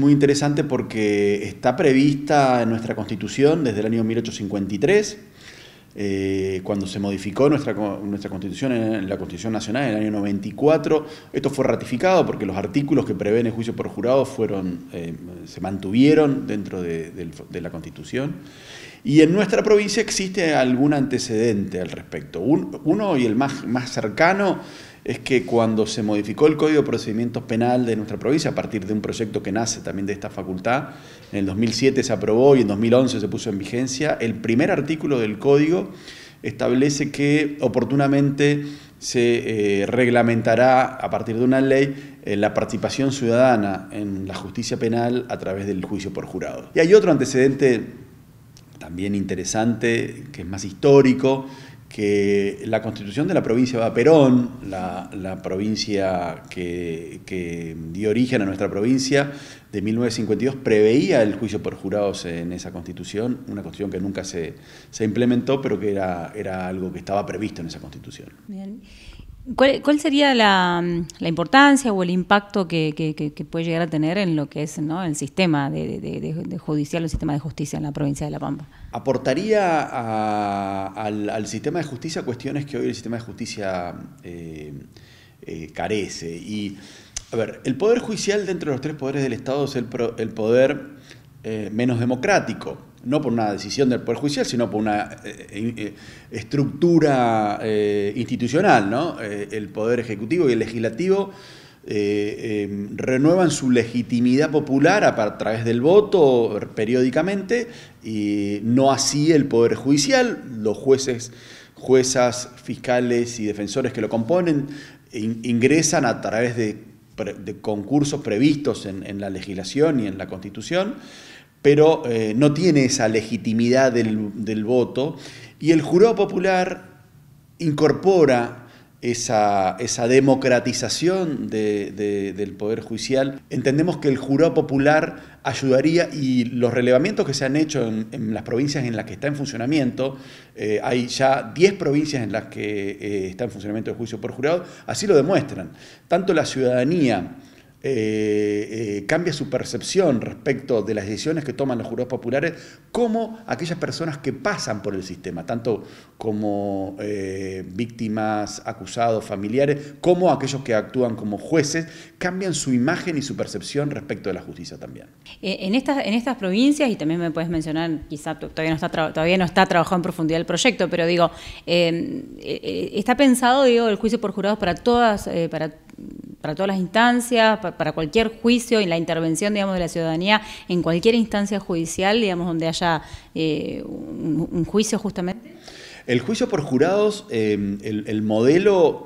muy interesante porque está prevista en nuestra Constitución desde el año 1853, eh, cuando se modificó nuestra, nuestra Constitución en la Constitución Nacional en el año 94. Esto fue ratificado porque los artículos que prevén el juicio por jurado fueron, eh, se mantuvieron dentro de, de la Constitución. Y en nuestra provincia existe algún antecedente al respecto. uno y el más, más cercano es que cuando se modificó el Código de Procedimientos Penal de nuestra provincia, a partir de un proyecto que nace también de esta facultad, en el 2007 se aprobó y en 2011 se puso en vigencia, el primer artículo del Código establece que oportunamente se eh, reglamentará a partir de una ley eh, la participación ciudadana en la justicia penal a través del juicio por jurado. Y hay otro antecedente también interesante, que es más histórico, que la constitución de la provincia de Perón, la, provincia que, dio origen a nuestra provincia de 1952, preveía el juicio por jurados en esa constitución, una constitución que nunca se, se implementó, pero que era, era algo que estaba previsto en esa constitución. Bien. ¿Cuál, sería la, importancia o el impacto que, puede llegar a tener en lo que es el sistema de, de, judicial, el sistema de justicia en la provincia de La Pampa? Aportaría al, sistema de justicia cuestiones que hoy el sistema de justicia eh, eh, carece. Y, a ver, el poder judicial dentro de los tres poderes del Estado es el, poder eh, menos democrático no por una decisión del Poder Judicial, sino por una eh, eh, estructura eh, institucional, ¿no? el Poder Ejecutivo y el Legislativo renuevan su legitimidad popular a, través del voto periódicamente, y no así el Poder Judicial, los jueces, juezas, fiscales y defensores que lo componen ingresan a través de, concursos previstos en la legislación y en la Constitución, pero eh, no tiene esa legitimidad del, voto. Y el jurado popular incorpora esa, democratización del Poder Judicial. Entendemos que el jurado popular ayudaría y los relevamientos que se han hecho en, las provincias en las que está en funcionamiento, eh, hay ya 10 provincias en las que eh, está en funcionamiento el juicio por jurado, así lo demuestran. Tanto la ciudadanía eh, eh, cambia su percepción respecto de las decisiones que toman los jurados populares, como aquellas personas que pasan por el sistema, tanto como eh, víctimas, acusados, familiares, como aquellos que actúan como jueces, cambian su imagen y su percepción respecto de la justicia también. En estas, en estas provincias, y también me puedes mencionar, quizá todavía no está, todavía no está trabajado en profundidad el proyecto, pero digo, está pensado digo, el juicio por jurados para todas, para para todas las instancias, para, cualquier juicio y la intervención, digamos, de la ciudadanía en cualquier instancia judicial, digamos, donde haya eh, un, juicio justamente? El juicio por jurados, em, el, modelo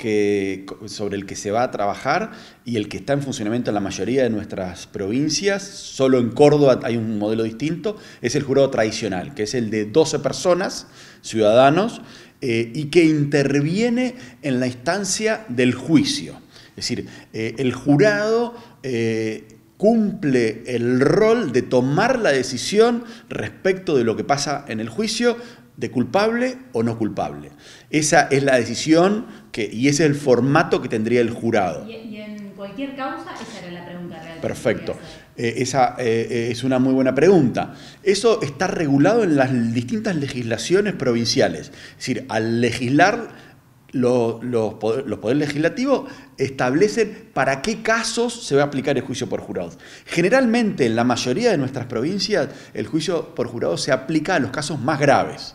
sobre el que se va a trabajar y el que está en funcionamiento en la mayoría de nuestras provincias, solo en Córdoba hay un modelo distinto, es el jurado tradicional, que es el de 12 personas, ciudadanos, eh, y que interviene en la instancia del juicio. Es decir, eh, el jurado eh, cumple el rol de tomar la decisión respecto de lo que pasa en el juicio de culpable o no culpable. Esa es la decisión que, y ese es el formato que tendría el jurado. Y, en cualquier causa, esa era la pregunta real. Perfecto. Eh, esa es una muy buena pregunta. Eso está regulado en las distintas legislaciones provinciales. Es decir, al legislar los, poderes legislativos establecen para qué casos se va a aplicar el juicio por jurado. Generalmente, en la mayoría de nuestras provincias, el juicio por jurado se aplica a los casos más graves.